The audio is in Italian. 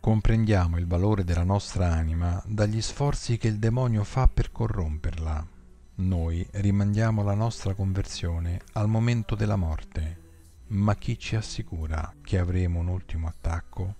Comprendiamo il valore della nostra anima dagli sforzi che il demonio fa per corromperla. Noi rimandiamo la nostra conversione al momento della morte, ma chi ci assicura che avremo un ultimo attacco?